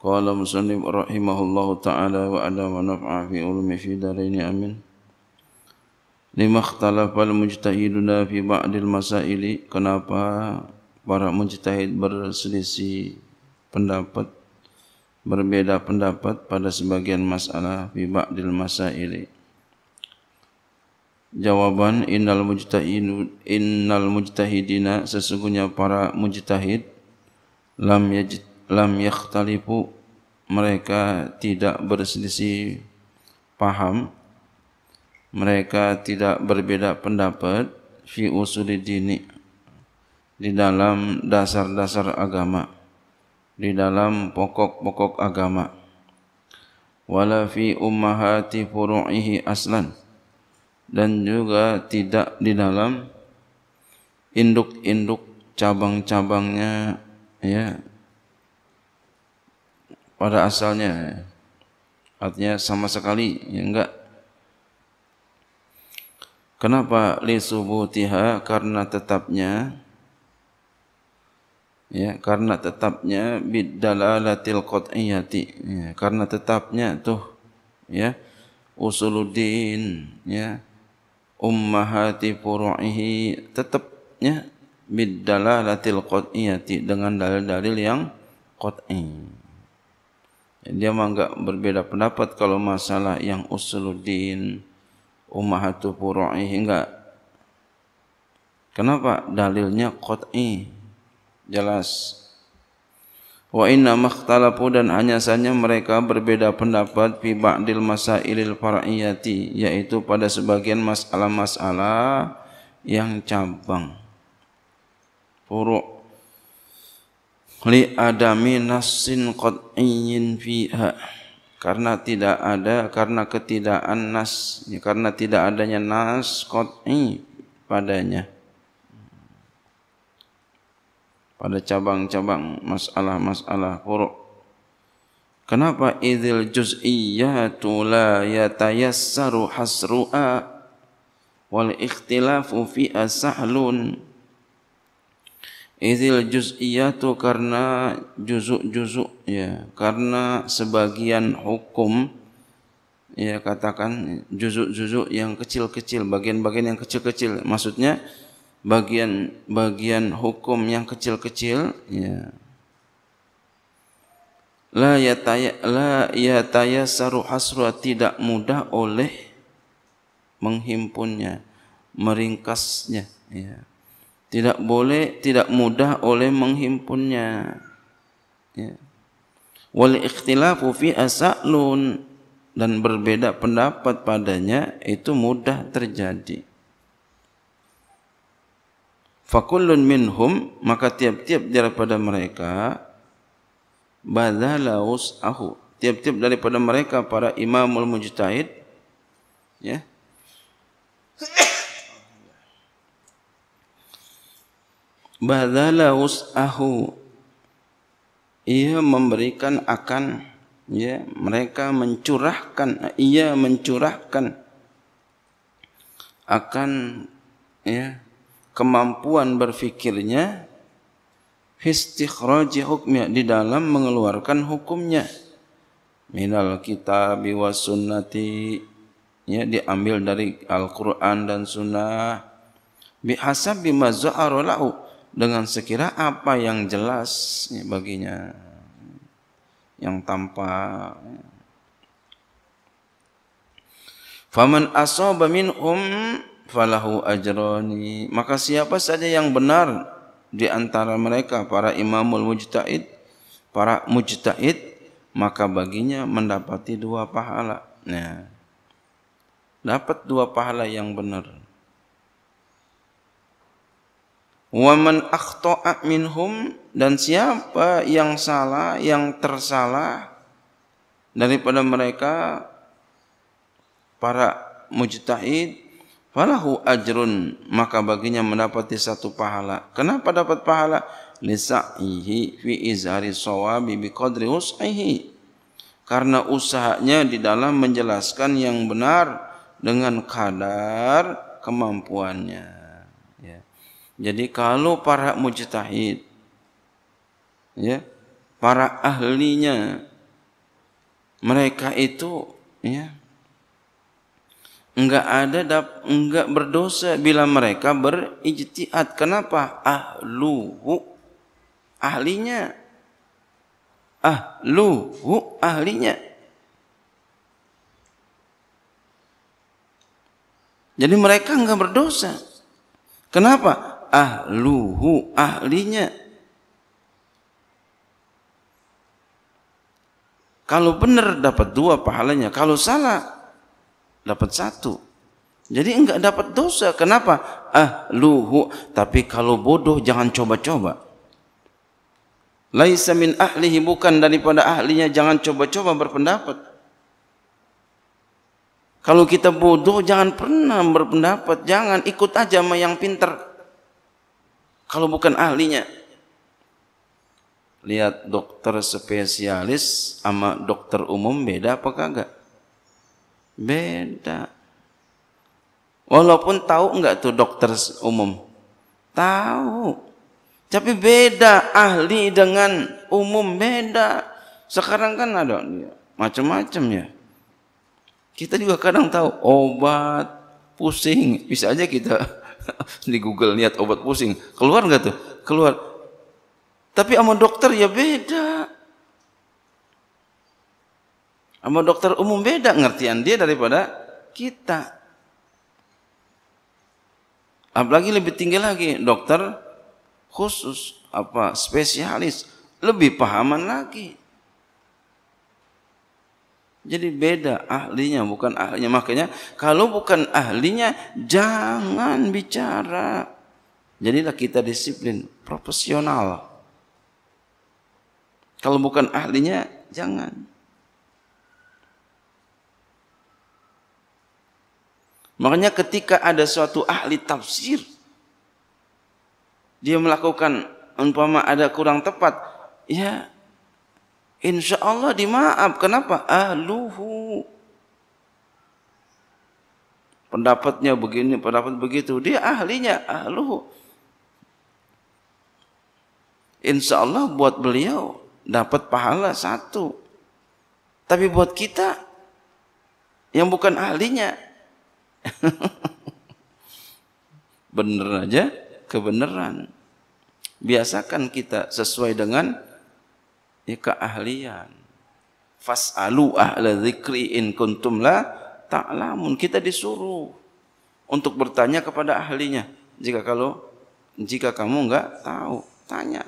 قال مسلم taala wa تعالى وعلى ونفع في علم في دارين امين لما اختلف mujtahiduna fi بعض المسائل kenapa para mujtahid berselisih pendapat berbeda pendapat pada sebagian masalah fi ba'dil masail jawaban innal mujtahid innal mujtahidina sesungguhnya para mujtahid lam yajit, lam yakhtalifu mereka tidak berselisih paham mereka tidak berbeda pendapat fi usuli dini di dalam dasar-dasar agama di dalam pokok-pokok agama wala fi ummahati furu'ihi aslan dan juga tidak di dalam induk-induk cabang-cabangnya ya pada asalnya artinya sama sekali ya enggak kenapa li subutiha karena tetapnya ya karena tetapnya dalalatil qat'iyati ya karena tetapnya tuh ya usuluddin ya ummahati furu'ihi tetapnya dalalatil qat'iyati dengan dalil-dalil yang qat'i dia memang tidak berbeda pendapat kalau masalah yang usuluddin ummahatu furu'i enggak kenapa dalilnya qat'i jelas wa inna makhtalafu dan hanya saja mereka berbeda pendapat fi ba'dil masailil far'iyati yaitu pada sebagian masalah-masalah yang cabang furu' li adami nasin ingin fiha karena tidak ada karena ketidakan nas ya, karena tidak adanya nas qat'i padanya pada cabang-cabang masalah-masalah furu' kenapa idzil juz'iyatu la yatayassaru hasru'a wal ikhtilafu fi'a sahlun Izil juz'iyatu karena juzuk-juzuk ya, karena sebagian hukum ya katakan juzuk-juzuk yang kecil-kecil, bagian-bagian yang kecil-kecil. Maksudnya bagian-bagian hukum yang kecil-kecil ya. La yataya la yataya saru hasra tidak mudah oleh menghimpunnya, meringkasnya ya tidak boleh tidak mudah oleh menghimpunnya ya wal ikhtilafu fi asalun dan berbeda pendapat padanya itu mudah terjadi fakullun minhum maka tiap-tiap daripada mereka badala usahu tiap-tiap daripada mereka para imamul mujtahid ya badala usahu ia memberikan akan ya mereka mencurahkan ia mencurahkan akan ya kemampuan berfikirnya istikhraji hukmnya di dalam mengeluarkan hukumnya minal kitab wa sunnati ya diambil dari Al-Qur'an dan sunnah bihasab bima za'ara lahu dengan sekira apa yang jelas ya, baginya yang tampak ya. faman asaba minhum falahu ajrani maka siapa saja yang benar di antara mereka para imamul mujtahid para mujtahid maka baginya mendapati dua pahala nah dapat dua pahala yang benar Waman akhto'a minhum dan siapa yang salah, yang tersalah daripada mereka para mujtahid falahu ajrun maka baginya mendapati satu pahala kenapa dapat pahala lisaihi fi izhari sawabi bi qadri usaihi karena usahanya di dalam menjelaskan yang benar dengan kadar kemampuannya jadi kalau para mujtahid ya, para ahlinya mereka itu ya enggak ada dap, enggak berdosa bila mereka berijtihad. Kenapa? Ahluhu ahlinya. Ahluhu ahlinya. Jadi mereka enggak berdosa. Kenapa? ahluhu ahlinya kalau benar dapat dua pahalanya kalau salah dapat satu jadi enggak dapat dosa kenapa Ah, luhu. tapi kalau bodoh jangan coba-coba laisa min ahlihi bukan daripada ahlinya jangan coba-coba berpendapat kalau kita bodoh jangan pernah berpendapat jangan ikut aja sama yang pintar kalau bukan ahlinya. Lihat dokter spesialis sama dokter umum beda apa kagak? Beda. Walaupun tahu enggak tuh dokter umum? Tahu. Tapi beda ahli dengan umum beda. Sekarang kan ada macam-macam ya. Kita juga kadang tahu obat pusing bisa aja kita di Google niat obat pusing keluar nggak tuh keluar tapi sama dokter ya beda sama dokter umum beda ngertian dia daripada kita apalagi lebih tinggi lagi dokter khusus apa spesialis lebih pahaman lagi jadi beda ahlinya bukan ahlinya. Makanya kalau bukan ahlinya jangan bicara. Jadilah kita disiplin profesional. Kalau bukan ahlinya jangan. Makanya ketika ada suatu ahli tafsir dia melakukan umpama ada kurang tepat, ya Insya Allah dimaaf. Kenapa? Ahluhu. Pendapatnya begini, pendapat begitu. Dia ahlinya, ahluhu. Insya Allah buat beliau dapat pahala satu. Tapi buat kita yang bukan ahlinya. Bener aja kebenaran. Biasakan kita sesuai dengan ya keahlian fasalu ahla dzikri in kuntum la ta'lamun kita disuruh untuk bertanya kepada ahlinya jika kalau jika kamu enggak tahu tanya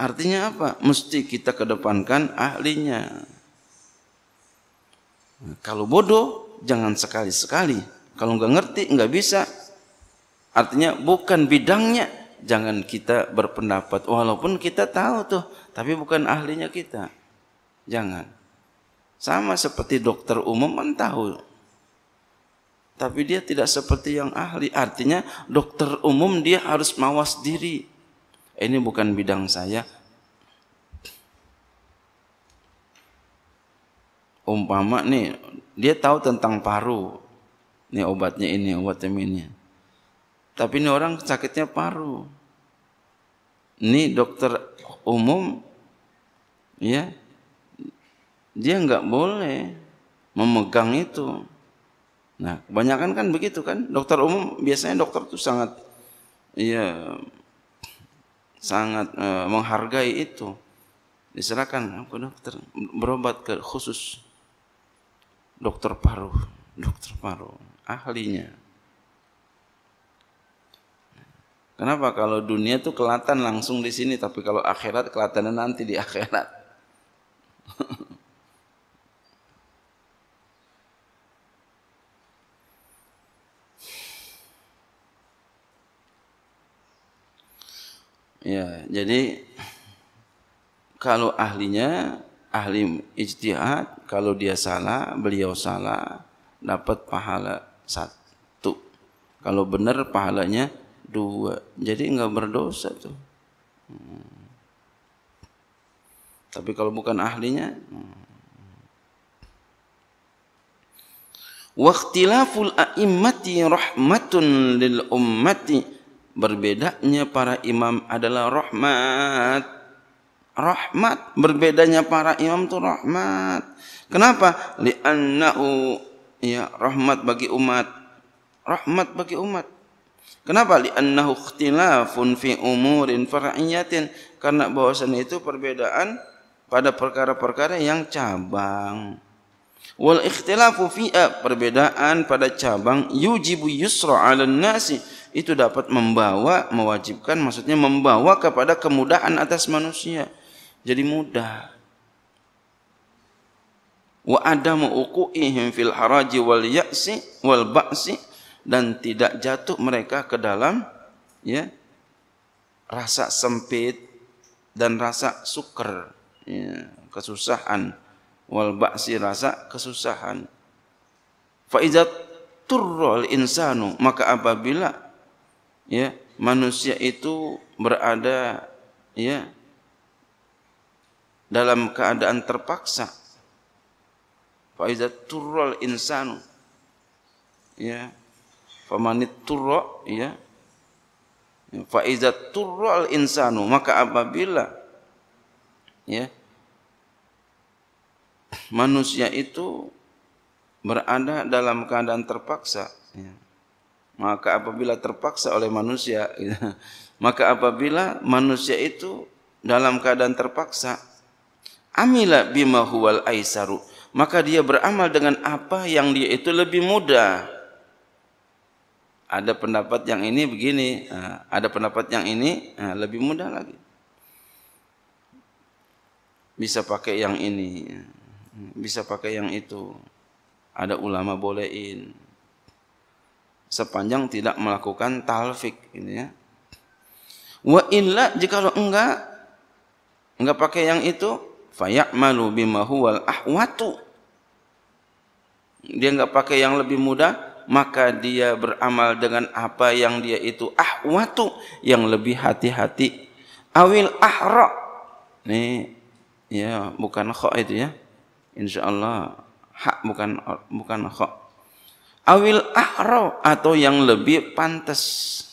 artinya apa mesti kita kedepankan ahlinya kalau bodoh jangan sekali-sekali kalau enggak ngerti enggak bisa artinya bukan bidangnya jangan kita berpendapat walaupun kita tahu tuh tapi bukan ahlinya kita. Jangan. Sama seperti dokter umum kan tahu. Tapi dia tidak seperti yang ahli. Artinya dokter umum dia harus mawas diri. Ini bukan bidang saya. Umpama nih, dia tahu tentang paru. Nih obatnya ini, obatnya ini tapi ini orang sakitnya paru. Ini dokter umum, ya, dia nggak boleh memegang itu. Nah, kebanyakan kan begitu kan. Dokter umum biasanya dokter tuh sangat, ya, sangat e, menghargai itu. Diserahkan aku dokter berobat ke khusus dokter paru, dokter paru ahlinya. Kenapa? Kalau dunia itu kelihatan langsung di sini, tapi kalau akhirat kelihatannya nanti di akhirat. ya, jadi kalau ahlinya ahli ijtihad, kalau dia salah, beliau salah, dapat pahala satu. Kalau benar pahalanya dua jadi nggak berdosa tuh hmm. tapi kalau bukan ahlinya hmm. Waktilaful a'immati rahmatun lil ummati. Berbedanya para imam adalah rahmat. Rahmat. Berbedanya para imam tuh rahmat. Kenapa? Li'annahu ya rahmat bagi umat. Rahmat bagi umat. Kenapa? Li'annahu ikhtilafun fi umurin far'iyatin. Karena bahwasannya itu perbedaan pada perkara-perkara yang cabang. Wal ikhtilafu fi eh, perbedaan pada cabang yujibu yusra 'alan nasi itu dapat membawa mewajibkan maksudnya membawa kepada kemudahan atas manusia. Jadi mudah. Wa adamu uquihim fil haraji wal ya'si wal ba'si dan tidak jatuh mereka ke dalam ya rasa sempit dan rasa suker ya, kesusahan wal ba'si rasa kesusahan fa insanu maka apabila ya manusia itu berada ya dalam keadaan terpaksa fa insanu ya famanit turra ya fa iza insanu maka apabila ya manusia itu berada dalam keadaan terpaksa ya. maka apabila terpaksa oleh manusia ya. maka apabila manusia itu dalam keadaan terpaksa amila bima huwal aisaru maka dia beramal dengan apa yang dia itu lebih mudah ada pendapat yang ini begini, eh, ada pendapat yang ini eh, lebih mudah lagi. Bisa pakai yang ini, eh, bisa pakai yang itu. Ada ulama bolehin. Sepanjang tidak melakukan talfik ini ya. Wa illa jika enggak enggak pakai yang itu, fayamalu bima huwal ahwatu. Dia enggak pakai yang lebih mudah, maka dia beramal dengan apa yang dia itu ahwatu yang lebih hati-hati awil ahra nih ya bukan kok itu ya insyaallah hak bukan bukan kok awil ahra atau yang lebih pantas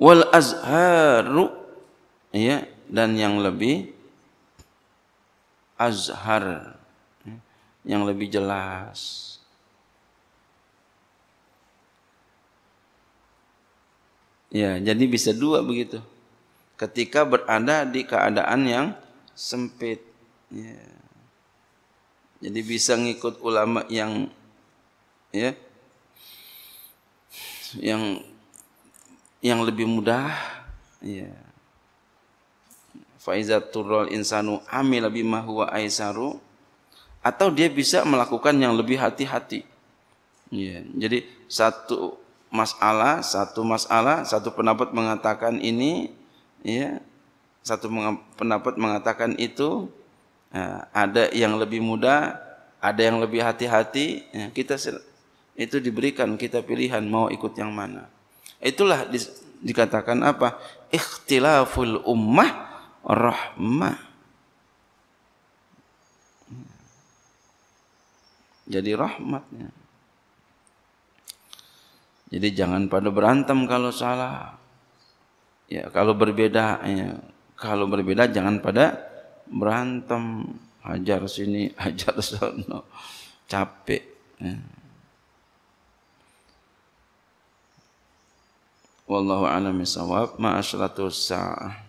wal azharu ya dan yang lebih azhar yang lebih jelas. Ya, jadi bisa dua begitu. Ketika berada di keadaan yang sempit. Ya. Jadi bisa ngikut ulama yang ya yang yang lebih mudah ya fa turral insanu amila bima huwa aisaru atau dia bisa melakukan yang lebih hati-hati. Ya, jadi satu masalah, satu masalah, satu pendapat mengatakan ini, ya, satu pendapat mengatakan itu, ya, ada yang lebih muda, ada yang lebih hati-hati. Ya, kita itu diberikan kita pilihan mau ikut yang mana. Itulah di, dikatakan apa? Ikhtilaful ummah rahmah. jadi rahmatnya. Jadi jangan pada berantem kalau salah. Ya, kalau berbeda ya. Kalau berbeda jangan pada berantem, hajar sini, hajar sana, Capek. Ya. Wallahu a'lam bishawab. Ma'asyaratus sa'ah.